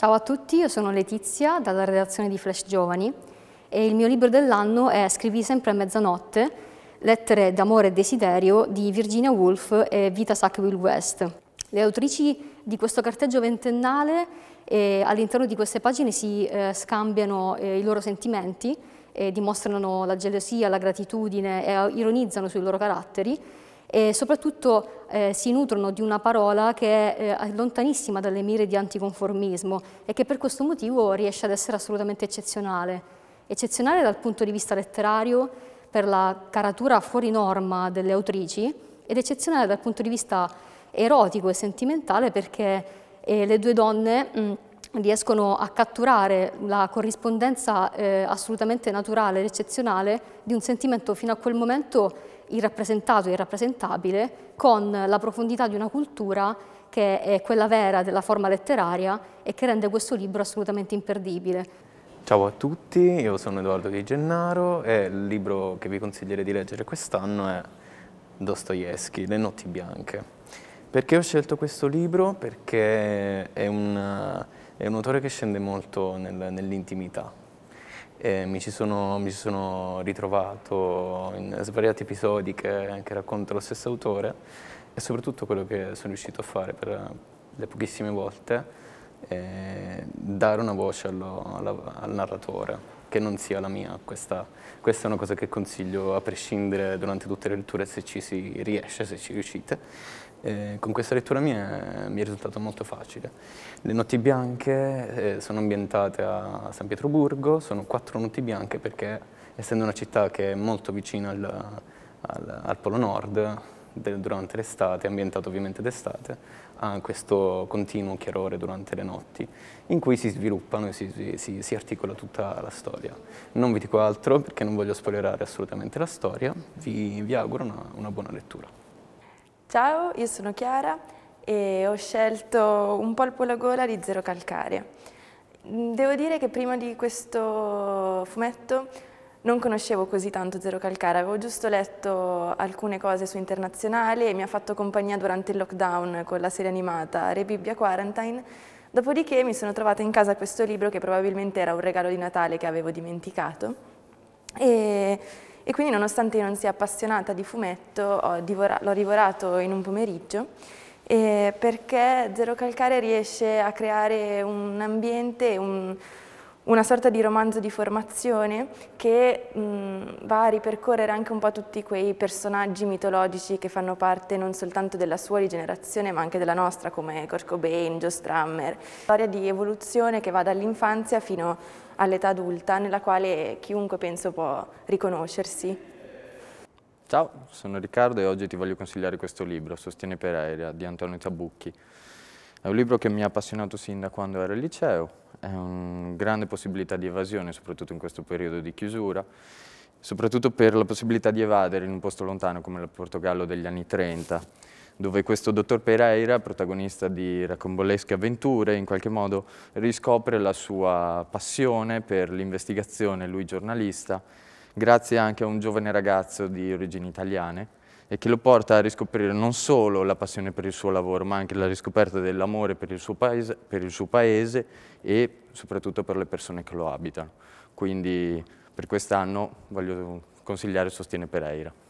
Ciao a tutti, io sono Letizia dalla redazione di Flash Giovani e il mio libro dell'anno è Scrivi sempre a mezzanotte, lettere d'amore e desiderio di Virginia Woolf e Vita Sackville West. Le autrici di questo carteggio ventennale eh, all'interno di queste pagine si eh, scambiano eh, i loro sentimenti, eh, dimostrano la gelosia, la gratitudine e eh, ironizzano sui loro caratteri e soprattutto eh, si nutrono di una parola che è eh, lontanissima dalle mire di anticonformismo e che per questo motivo riesce ad essere assolutamente eccezionale. Eccezionale dal punto di vista letterario, per la caratura fuori norma delle autrici, ed eccezionale dal punto di vista erotico e sentimentale perché eh, le due donne... Mh, mm, riescono a catturare la corrispondenza eh, assolutamente naturale ed eccezionale di un sentimento fino a quel momento irrappresentato e irrappresentabile con la profondità di una cultura che è quella vera della forma letteraria e che rende questo libro assolutamente imperdibile. Ciao a tutti, io sono Edoardo Di Gennaro e il libro che vi consiglierei di leggere quest'anno è Dostoevsky, Le notti bianche. Perché ho scelto questo libro? Perché è un è un autore che scende molto nel, nell'intimità. mi, ci sono, mi ci sono ritrovato in svariati episodi che, che racconta lo stesso autore e soprattutto quello che sono riuscito a fare per le pochissime volte e dare una voce allo, alla, al narratore che non sia la mia. Questa, questa, è una cosa che consiglio a prescindere durante tutte le letture se ci si riesce, se ci riuscite. E con questa lettura mia mi è risultato molto facile. Le notti bianche eh, sono ambientate a San Pietroburgo, sono quattro notti bianche perché essendo una città che è molto vicina al, al, al Polo Nord durante l'estate, ambientato ovviamente d'estate, ha questo continuo chiarore durante le notti, in cui si sviluppano e si, si, si articola tutta la storia. Non vi dico altro perché non voglio spoilerare assolutamente la storia, vi, vi auguro una, una buona lettura. Ciao, io sono Chiara e ho scelto un polpo alla gola di Zero Calcare. Devo dire che prima di questo fumetto non conoscevo così tanto Zero Calcare, avevo giusto letto alcune cose su Internazionale e mi ha fatto compagnia durante il lockdown con la serie animata Re Bibbia Quarantine, dopodiché mi sono trovata in casa questo libro che probabilmente era un regalo di Natale che avevo dimenticato e, e quindi nonostante io non sia appassionata di fumetto divora, l'ho divorato in un pomeriggio eh, perché Zero Calcare riesce a creare un ambiente, un, una sorta di romanzo di formazione che mh, va a ripercorrere anche un po' tutti quei personaggi mitologici che fanno parte non soltanto della sua rigenerazione ma anche della nostra come Kurt Cobain, Joe Strummer, storia di evoluzione che va dall'infanzia fino all'età adulta nella quale chiunque penso può riconoscersi. Ciao, sono Riccardo e oggi ti voglio consigliare questo libro, Sostiene per aerea, di Antonio Tabucchi. È un libro che mi ha appassionato sin da quando ero al liceo, è una grande possibilità di evasione, soprattutto in questo periodo di chiusura, soprattutto per la possibilità di evadere in un posto lontano come il Portogallo degli anni 30, dove questo dottor Pereira, protagonista di racombolesche avventure, in qualche modo riscopre la sua passione per l'investigazione, lui giornalista, grazie anche a un giovane ragazzo di origini italiane, e che lo porta a riscoprire non solo la passione per il suo lavoro, ma anche la riscoperta dell'amore per, per, il suo paese e soprattutto per le persone che lo abitano. Quindi per quest'anno voglio consigliare Sostiene Pereira.